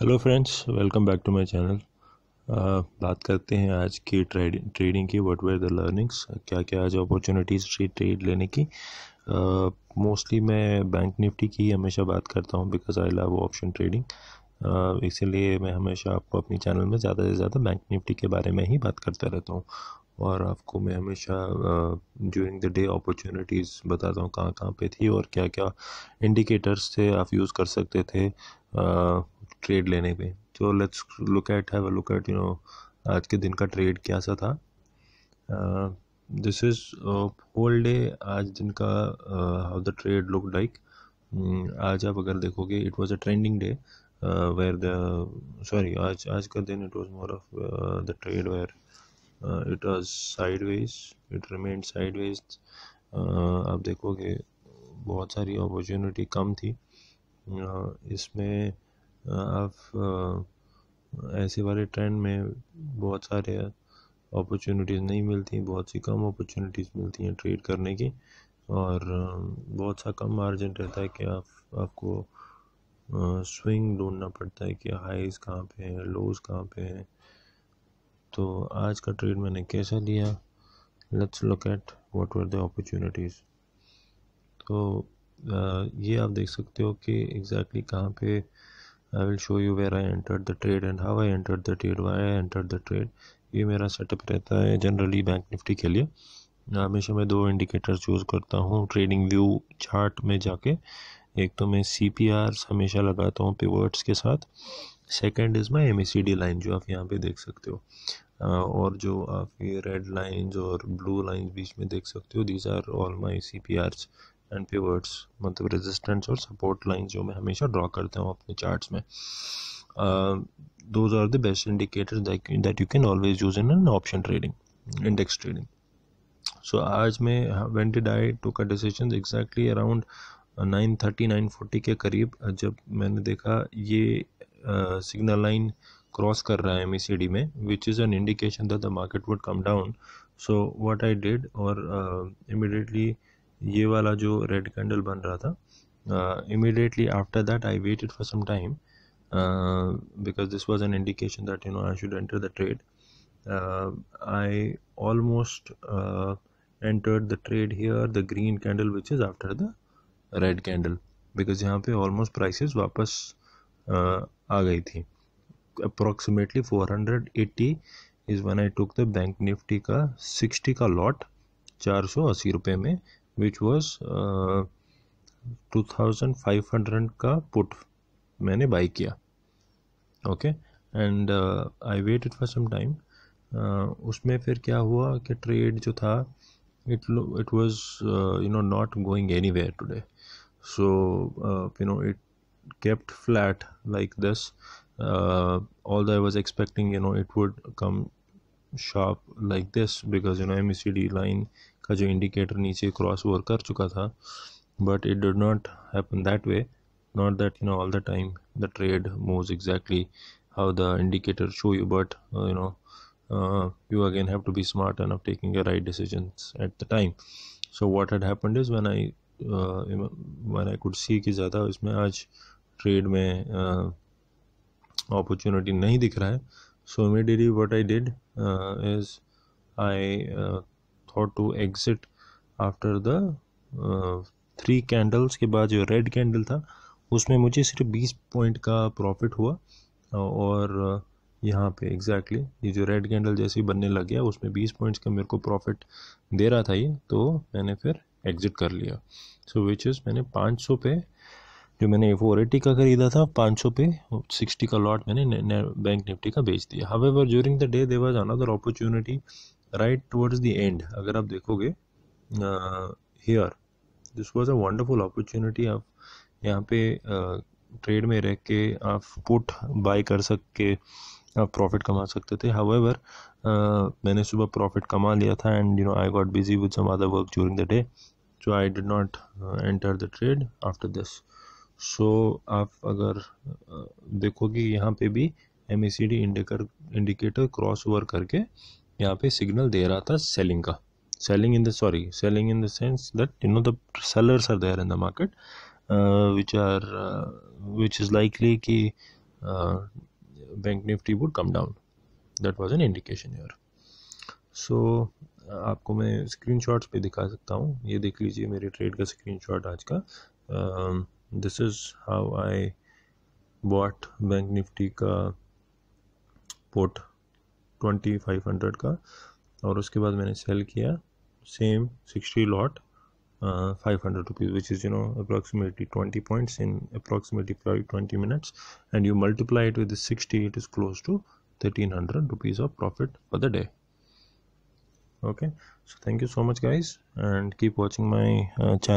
hello friends welcome back to my channel बात करते हैं आज की ट्रेडिंग ट्रेडिंग की व्हाट वेयर द लर्निंग्स क्या क्या आज अपॉर्चुनिटीज़ थी ट्रेड लेने की मोस्टली uh, मैं बैंक निफ्टी की हमेशा बात करता हूं because I love option trading इसीलिए मैं हमेशा आपको अपने चैनल में ज़्यादा से ज़्यादा बैंक निफ्टी के बारे में ही बात करता रहता हूँ और आपको मैं हमेशा ड्यूरिंग द डे अपॉर्चुनिटीज़ बताता हूँ कहाँ कहाँ पे थी और क्या क्या इंडिकेटर्स थे आप यूज़ कर सकते थे uh, ट्रेड लेने पे तो let's look at have look at you know आज के दिन का ट्रेड क्या सा था दिस इज होल डे आज दिन का how the trade look like आज आप अगर देखोगे it was a trending day where the sorry आज आज का दिन it was more of the trade where it was sideways it remain sideways आप देखोगे बहुत सारी अपॉर्चुनिटी कम थी इसमें आप ऐसे वाले ट्रेंड में बहुत सारे अपॉर्चुनिटीज़ नहीं मिलती बहुत सी कम अपॉर्चुनिटीज़ मिलती हैं ट्रेड करने की और बहुत सा कम मार्जिन रहता है कि आप आपको स्विंग ढूंढना पड़ता है कि हाईज कहाँ पे हैं लोज कहाँ पे हैं तो आज का ट्रेड मैंने कैसा लिया let's look at what were the opportunities तो ये आप देख सकते हो कि एग्जैक्टली exactly कहाँ पे I will show you where I enter the trade and how I enter the trade why I entered the ये मेरा सेटअप रहता है जनरली बैंक निफ्टी के लिए हमेशा मैं दो इंडिकेटर चूज़ करता हूँ ट्रेडिंग व्यू चार्ट में जाके एक तो मैं सी पी आर हमेशा लगाता हूँ पेवर्ड्स के साथ second is my M E C D line जो आप यहाँ पे देख सकते हो और जो आप ये रेड लाइंस और ब्लू लाइंस बीच में देख सकते हो these are all my C P Rs and pivots मतलब रेजिस्टेंस और सपोर्ट लाइन जो मैं हमेशा ड्रा करता हूँ अपने चार्ट्स में those are the best indicators that you can always use in an option trading index trading so आज मैं वेन डिड आई टू का decision exactly around nine thirty nine forty के करीब uh, जब मैंने देखा ये सिग्नल लाइन क्रॉस कर रहा है एम ई सी डी में which is an indication that the market would come down so what I did और इमिडिएटली uh, ये वाला जो रेड कैंडल बन रहा था immediately after that I waited for some time because this was an indication that you know I should enter the trade I almost entered the trade here the green candle which is after the red candle because यहाँ पे almost prices वापस uh, आ गई थी approximately four hundred eighty is one I took the Bank Nifty का sixty का lot चार सौ अस्सी रुपये में which was two thousand five hundred का पुट मैंने बाई किया okay and I waited for some time उसमें फिर क्या हुआ कि ट्रेड जो था it it was you know not going anywhere today so you know it kept flat like this all दई was expecting you know it would come sharp like this because you know M C D line का जो indicator नीचे cross over कर चुका था but it did not happen that way not that you know all the time the trade move exactly how the indicator show you but you know you again have to be smart and of taking a right decision at the time so what head happen is when I when I could see कि ज़्यादा इसमें आज trade में opportunity uh, नहीं दिख रहा है so may immediately what I did Uh, is I uh, thought to exit after the three uh, candles के बाद जो रेड कैंडल था उसमें मुझे सिर्फ बीस पॉइंट का प्रॉफिट हुआ और यहाँ पे एग्जैक्टली exactly, ये जो रेड कैंडल जैसे ही बनने लग गया उसमें बीस पॉइंट्स का मेरे को प्रॉफिट दे रहा था ये तो मैंने फिर एग्ज़िट कर लिया सो विच इज़ मैंने पाँच सौ पे जो मैंने फोर एट्टी का खरीदा था पाँच सौ पे सिक्सटी का लॉट मैंने ने, ने, बैंक निफ्टी का बेच दिया however during the day they was another opportunity right towards the end अगर आप देखोगे here this was a wonderful opportunity आप यहाँ पे ट्रेड uh, में रह के आप पुट बाय कर के आप प्रॉफिट कमा सकते थे हवेवर uh, मैंने सुबह प्रॉफिट कमा लिया था and you know I got busy with some other work during the day so I did not enter the trade after this so आप अगर देखोगे यहाँ पे भी एम ई सी डी इंडिकर इंडिकेटर क्रॉस ओवर करके यहाँ पे सिग्नल दे रहा था सेलिंग का selling in the sorry selling in the sense that you know the sellers are there in the market which are which is likely कि bank Nifty would come down that was an indication your so आपको मैं screen shots पर दिखा सकता हूँ ये देख लीजिए मेरे ट्रेड का स्क्रीन शॉट आज का uh, this is how I bought bank Nifty का पोर्ट ट्वेंटी फाइव हंड्रेड का और उसके बाद मैंने सेल किया same sixty lot five hundred rupees which is you know approximately twenty points in approximately five twenty minutes and you multiply it with sixty it is close to thirteen hundred rupees of profit for the day okay so thank you so much guys and keep watching my uh,